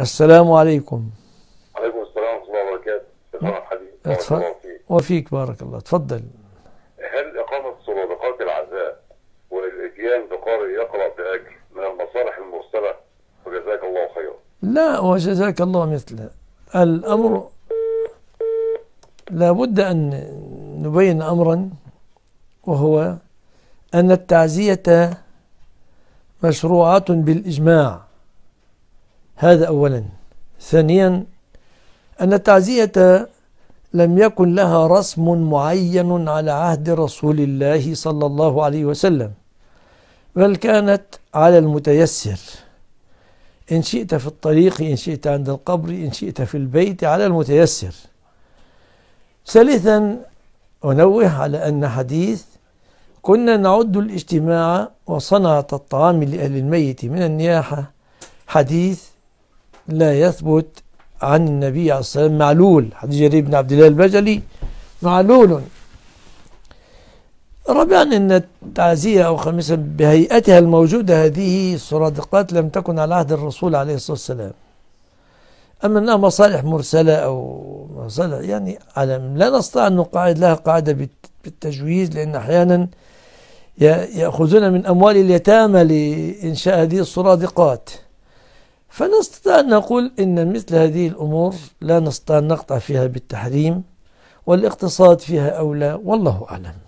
السلام عليكم وعليكم السلام ورحمة الله وبركاته اتفضل أه، أه، وفيك بارك الله تفضل هل إقامة صدقات العزاء والإتيان بقارئ يقرأ بأجل من المصالح المرسلة وجزاك الله خيرا لا وجزاك الله مثله الأمر لابد أن نبين أمرا وهو أن التعزية مشروعات بالإجماع هذا أولا ثانيا أن التعزية لم يكن لها رسم معين على عهد رسول الله صلى الله عليه وسلم بل كانت على المتيسر إن شئت في الطريق إن شئت عند القبر إن شئت في البيت على المتيسر ثالثا أنوه على أن حديث كنا نعد الاجتماع وصنعة الطعام لأهل الميت من النياحة حديث لا يثبت عن النبي عليه الصلاة والسلام معلول حديث جرير بن عبد الله البجلي معلول رابعا أن التعزية أو خامسا بهيئتها الموجودة هذه الصرادقات لم تكن على عهد الرسول عليه الصلاة والسلام أما أنها مصالح مرسلة أو مصالح يعني على لا نستطيع أن نقاعد لها قاعدة بالتجويز لأن أحيانا يأخذون من أموال اليتامى لإنشاء هذه الصرادقات فنستطيع أن نقول إن مثل هذه الأمور لا نستطيع أن نقطع فيها بالتحريم والاقتصاد فيها أولى والله أعلم